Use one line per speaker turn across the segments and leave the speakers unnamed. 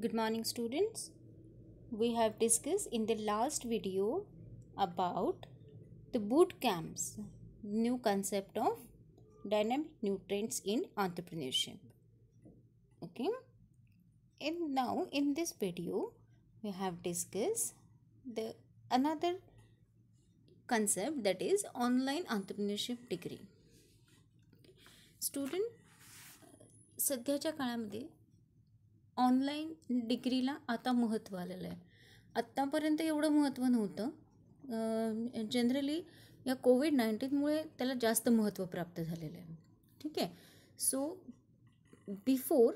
Good morning students. We have discussed in the last video about the boot camps, new concept of dynamic nutrients in entrepreneurship. Okay. And now in this video we have discussed the another concept that is online entrepreneurship degree. student सध्याच्या काळामध्ये online डिग्रीला आता महत्त्व आलेलं आहे आत्तापर्यंत एवढं महत्त्व नव्हतं जनरली अं, या कोविड नाईन्टीनमुळे त्याला जास्त महत्त्व प्राप्त झालेलं आहे ठीक आहे सो बिफोर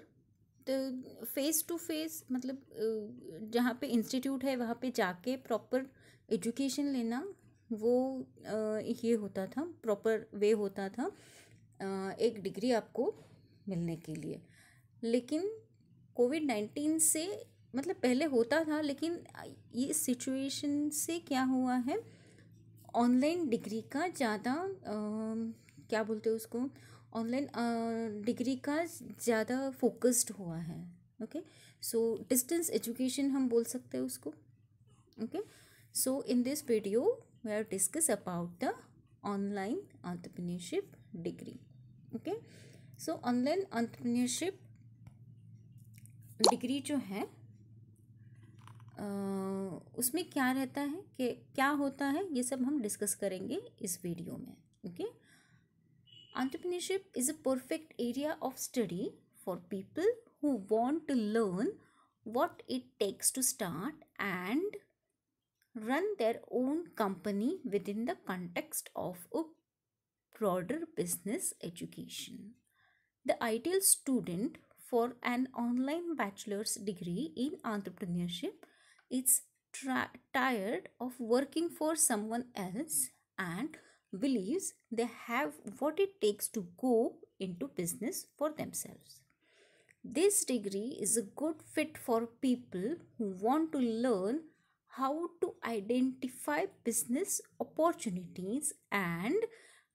तो फेस टू फेस मतलब अं, जहाँ पे इंस्टीट्यूट है वहाँ पे जाके प्रॉपर एजुकेशन लेना वो अं, ये होता था प्रॉपर वे होता था एक डिग्री आपको मिलने के लिए लेकिन कोविड नाइन्टीन से मतलब पहले होता था लेकिन ये सिचुएशन से क्या हुआ है ऑनलाइन डिग्री का ज़्यादा क्या बोलते हैं उसको ऑनलाइन डिग्री का ज़्यादा फोकस्ड हुआ है ओके सो डिस्टेंस एजुकेशन हम बोल सकते हैं उसको okay so in this video we are discuss about the online entrepreneurship degree okay so online entrepreneurship degree जो है उसमें क्या रहता है कि क्या होता है ये सब हम डिस्कस करेंगे इस वीडियो में okay entrepreneurship is a perfect area of study for people who want to learn what it takes to start and run their own company within the context of a broader business education the ideal student for an online bachelor's degree in entrepreneurship is tired of working for someone else and believes they have what it takes to go into business for themselves. This degree is a good fit for people who want to learn how to identify business opportunities and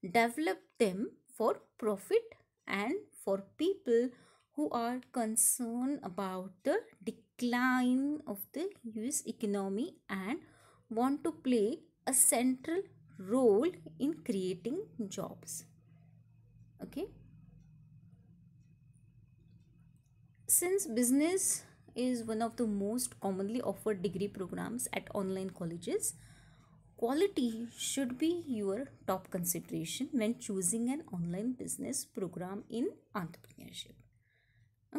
develop them for profit and for people who are concerned about the decline of the US economy and want to play a central role in creating jobs. Okay. Since business is one of the most commonly offered degree programs at online colleges, quality should be your top consideration when choosing an online business program in entrepreneurship.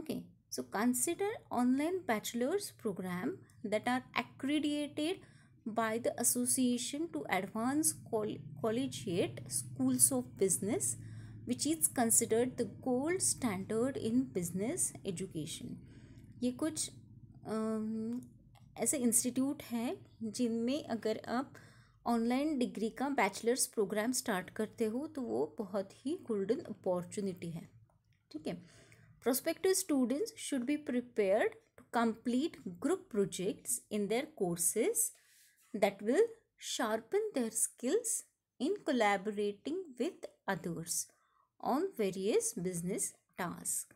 okay so consider online bachelor's program that are accredited by the association to advance Coll collegiate schools of business which is considered the gold standard in business education ये कुछ ऐसे institute हैं जिनमें अगर आप online degree का bachelor's program start करते हो तो वो बहुत ही गोल्डन अपॉर्चुनिटी है ठीक है Prospective students should be prepared to complete group projects in their courses that will sharpen their skills in collaborating with others on various business tasks.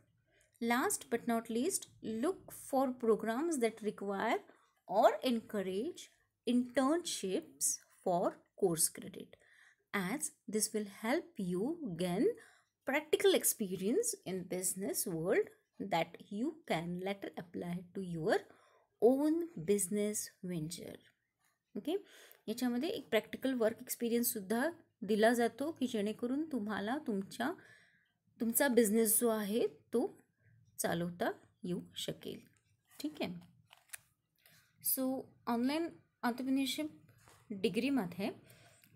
Last but not least, look for programs that require or encourage internships for course credit as this will help you gain practical experience in business world that you can later apply to your own business venture okay याच्यामध्ये एक practical work एक्सपिरियन्ससुद्धा दिला जातो की जेणेकरून तुम्हाला तुमच्या तुमचा business जो आहे तो चालवता येऊ शकेल ठीक आहे सो ऑनलाईन ऑन्टरप्रिनरशिप डिग्रीमध्ये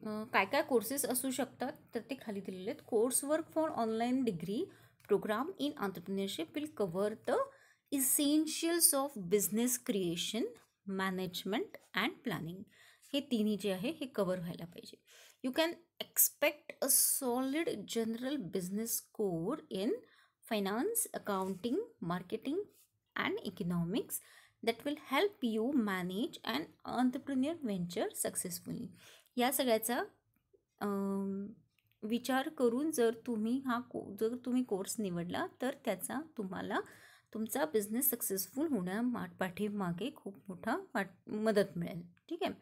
काय काय कोर्सेस असू शकतात तर ते खाली दिलेले आहेत course work for online degree program in entrepreneurship will cover the essentials of business creation management and planning हे तिन्ही जे आहे हे कवर व्हायला पाहिजे you can expect a solid general business core in finance accounting marketing and economics that will help you manage and entrepreneur venture successfully या सगळ्याचा विचार करून जर तुम्ही हा को जर तुम्ही कोर्स निवडला तर त्याचा तुम्हाला तुमचा बिझनेस सक्सेसफुल होण्या मा पाठीमागे खूप मोठा वाट मदत मिळेल ठीक आहे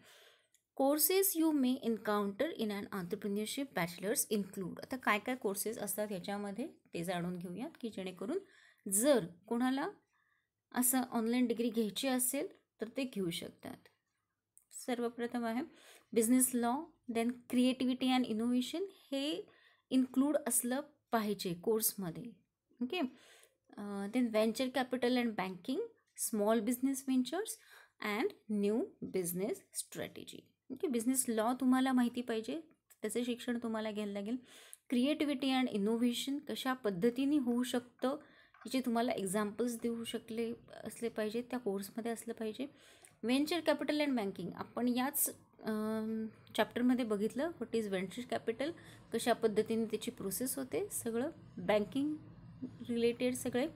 courses you may encounter in and entrepreneurship bachelor's include आता काय काय कोर्सेस असतात ह्याच्यामध्ये ते जाणून घेऊयात की जेणेकरून जर कोणाला असं ऑनलाईन डिग्री घ्यायची असेल तर ते घेऊ शकतात सर्वप्रथम आहे business law then creativity and innovation हे इन्क्लूड असलं पाहिजे कोर्समध्ये okay then venture capital and banking small business ventures and new business strategy okay business law तुम्हाला माहिती पाहिजे त्याचं शिक्षण तुम्हाला घ्यायला लागेल क्रिएटिव्हिटी अँड इनोव्हेशन कशा पद्धतीने होऊ शकतं याचे तुम्हाला एक्झाम्पल्स देऊ शकले असले पाहिजे त्या कोर्समध्ये असलं पाहिजे व्हेंचर कॅपिटल अँड बँकिंग आपण याच चॅप्टरमध्ये बघितलं व्हॉट इज व्हेंचर कॅपिटल कशा पद्धतीने त्याची प्रोसेस होते सगळं बँकिंग रिलेटेड सगळे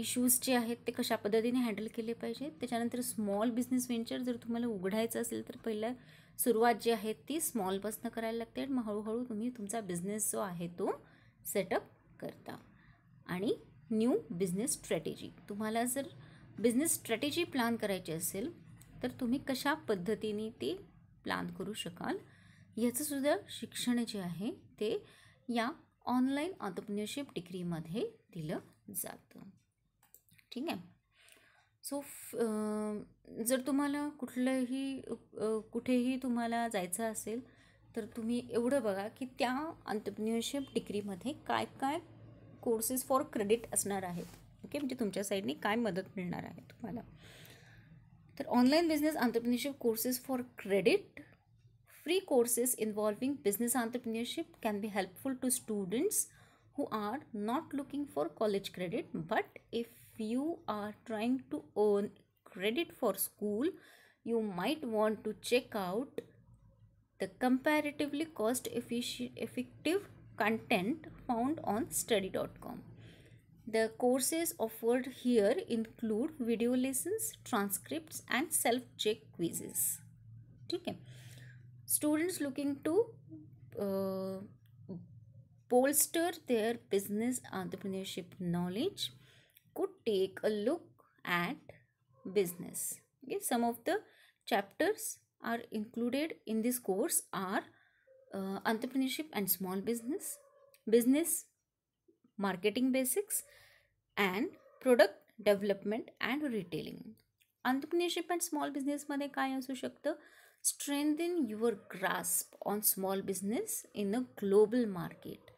इश्यूज जे आहेत ते कशा पद्धतीने हँडल केले पाहिजे त्याच्यानंतर स्मॉल बिझनेस वेंचर जर तुम्हाला उघडायचं असेल तर पहिल्या सुरुवात जी आहे ती स्मॉलपासनं करायला लागते आणि मग हळूहळू तुम्ही तुमचा बिझनेस जो आहे तो सेटअप करता आणि न्यू बिझनेस स्ट्रॅटेजी तुम्हाला जर बिझनेस स्ट्रॅटेजी प्लॅन करायची असेल तर तुम्ही कशा पद्धतीने ती प्लॅन करू शकाल याचंसुद्धा शिक्षण जे आहे ते या ऑनलाईन ऑन्टरप्रिनरशिप डिग्रीमध्ये दिलं जातं ठीक आहे सो जर तुम्हाला कुठलंही कुठेही तुम्हाला जायचं असेल तर तुम्ही एवढं बघा की त्या ऑन्टरप्रिनरशिप डिग्रीमध्ये काय काय कोर्सेस फॉर क्रेडिट असणार आहेत ओके म्हणजे तुमच्या साईडने काय मदत मिळणार आहे तुम्हाला The online business entrepreneurship courses for credit free courses involving business entrepreneurship can be helpful to students who are not looking for college credit but if you are trying to earn credit for school you might want to check out the comparatively cost efficient effective content found on study.com the courses offered here include video lessons, transcripts and self-check quizzes. Okay, students looking to uh, bolster their business entrepreneurship knowledge could take a look at business okay some of the chapters are included in this course are uh, entrepreneurship and small business business marketing basics and product development and retailing entrepreneurship and small बिझनेसमध्ये काय असू शकतं strength in your grasp on small business in a global market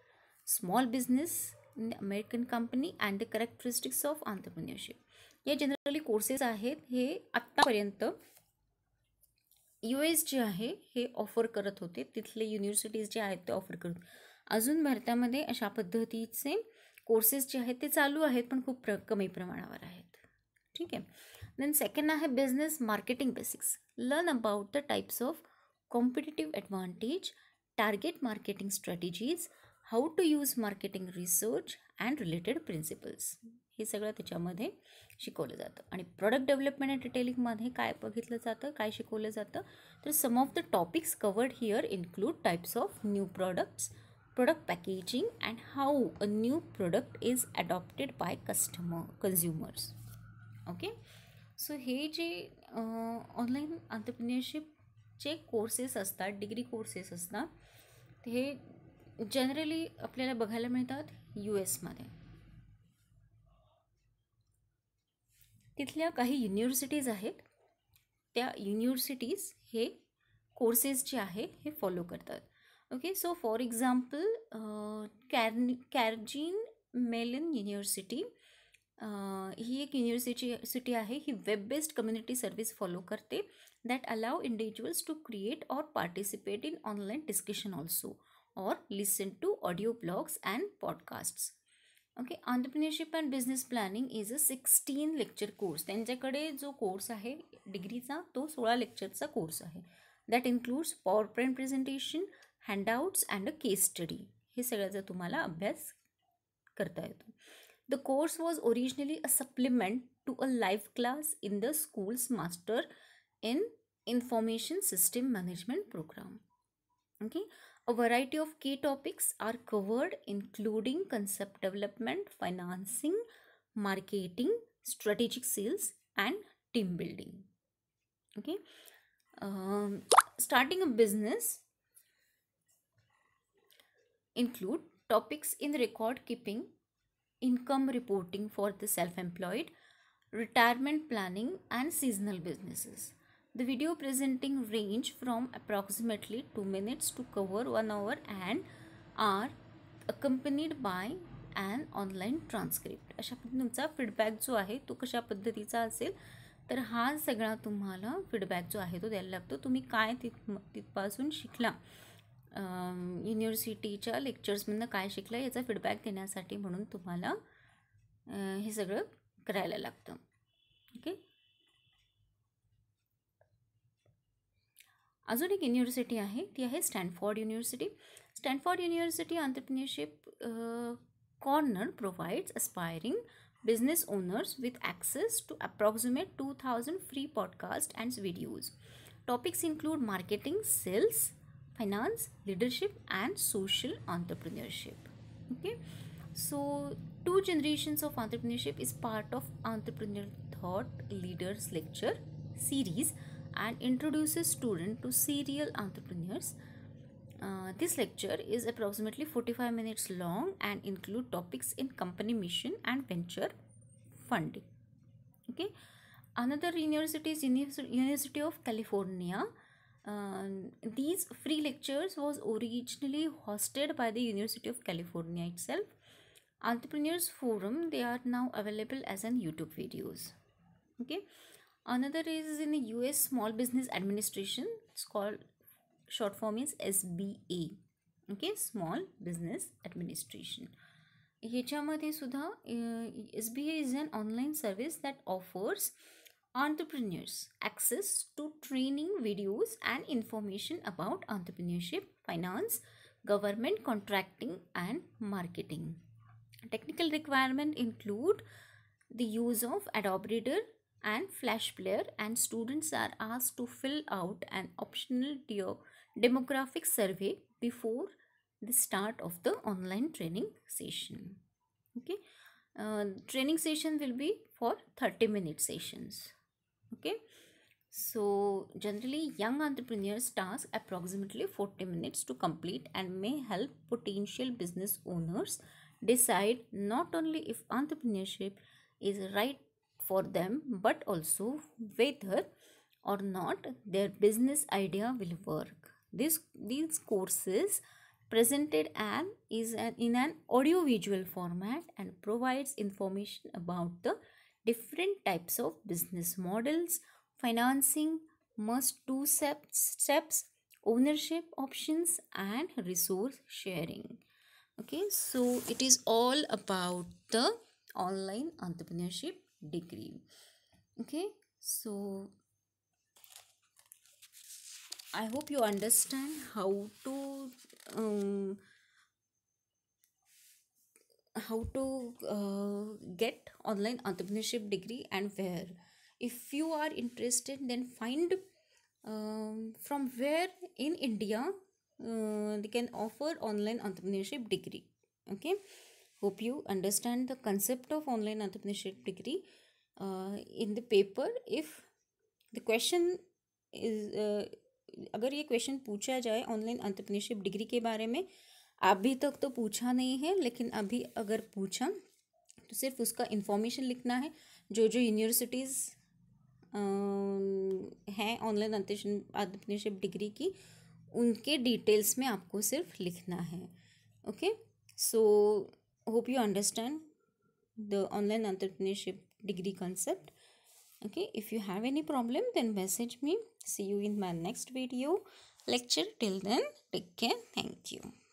small business in American company and the characteristics of entrepreneurship हे generally courses आहेत हे आत्तापर्यंत U S जे आहे हे offer करत होते तिथले युनिव्हर्सिटीज जे आहेत ते ऑफर करत होते अजून भारतामध्ये अशा पद्धतीचे कोर्सेस जे आहेत ते चालू आहेत पण खूप प्र कमी प्रमाणावर आहेत ठीक आहे देन सेकंड आहे business marketing basics learn about the types of competitive advantage target marketing strategies how to use marketing research and related principles हे सगळं त्याच्यामध्ये शिकवलं जातं आणि प्रॉडक्ट डेव्हलपमेंट अँड रिटेलिंगमध्ये काय बघितलं जातं काय शिकवलं जातं तर some of the topics covered here include types of new products product packaging and how a new product is adopted by customer consumers okay so हे जे ऑनलाईन अंतरप्रिनियरशिपचे कोर्सेस असतात डिग्री कोर्सेस असतात हे जनरली आपल्याला बघायला मिळतात यू एसमध्ये तिथल्या काही युनिव्हर्सिटीज आहेत त्या युनिव्हर्सिटीज हे कोर्सेस जे आहे हे फॉलो करतात okay so for example uh, cargin mellon university uh, ही एक यूनिवर्सिटी सिटी है ही web based community service follow करते that allow individuals to create और participate in online discussion also और listen to audio blogs and podcasts okay entrepreneurship and business planning is a sixteen lecture course त्यांच्याकडे जो course है degree का तो lecture का course है that includes PowerPoint presentation handouts and a case study हे सगळ्याचा तुम्हाला अभ्यास करता येतो the course was originally a supplement to a life class in the school's master in information system management program okay a variety of key topics are covered including concept development financing marketing strategic sales and team building okay um, starting a business include topics in record keeping, income reporting for the self employed, retirement planning, and seasonal businesses. The video presenting range from approximately 2 minutes to cover 1 hour and are accompanied by an online transcript. अशा पद्धतीने तुमचा feedback जो आहे तो कशा पद्धतीचा असेल तर हा सगळा तुम्हाला फीडबॅक जो आहे तो द्यायला लागतो तुम्ही काय तिथ तिथपासून शिकला युनिव्हर्सिटीच्या लेक्चर्समधनं काय शिकलं याचा फीडबॅक देण्यासाठी म्हणून तुम्हाला हे सगळं करायला लागतं ओके अजून एक युनिव्हर्सिटी आहे ती आहे Stanford University Stanford University entrepreneurship corner provides aspiring business owners with access to approximate two thousand free podcast and videos topics include marketing sales finance leadership and social entrepreneurship okay so two generations of entrepreneurship is part of entrepreneurial thought leaders lecture series and introduces student to serial entrepreneurs uh, this lecture is approximately 45 minutes long and include topics in company mission and venture funding okay another university is university of california um, these free lectures was originally hosted by the University of California itself. Entrepreneurs Forum, they are now available as an YouTube videos. Okay. Another is in the US Small Business Administration. It's called short form is SBA. Okay, Small Business Administration. ह्याच्यामध्ये Sudha, S B A is an online service that offers entrepreneurs access to training videos and information about entrepreneurship, finance, government contracting and marketing. Technical requirement include the use of Adobe Reader and Flash Player and students are asked to fill out an optional demographic survey before the start of the online training session. Okay. Uh, training session will be for 30 minute sessions okay so generally young entrepreneurs task approximately 40 minutes to complete and may help potential business owners decide not only if entrepreneurship is right for them but also whether or not their business idea will work this these courses presented and is an, in an audio visual format and provides information about the different types of business models, financing, must two steps, ownership options, and resource sharing. Okay, so it is all about the online entrepreneurship degree. Okay, so I hope you understand how to um, how to uh, get online entrepreneurship degree and where if you are interested then find um, from where in india uh, they can offer online entrepreneurship degree okay hope you understand the concept of online entrepreneurship degree uh, in the paper if the question is uh, अगर ये question पूछा जाए online entrepreneurship degree के बारे में अभी तक तो पूछा नहीं है लेकिन अभी अगर पूछा तो सिर्फ उसका इन्फॉर्मेशन लिखना है जो जो यूनिवर्सिटीज़ हैं ऑनलाइन अंतरप्रनरशिप डिग्री की उनके डिटेल्स में आपको सिर्फ लिखना है okay so hope you understand the online entrepreneurship degree concept okay if you have any problem then message me see you in my next video lecture till then take care thank you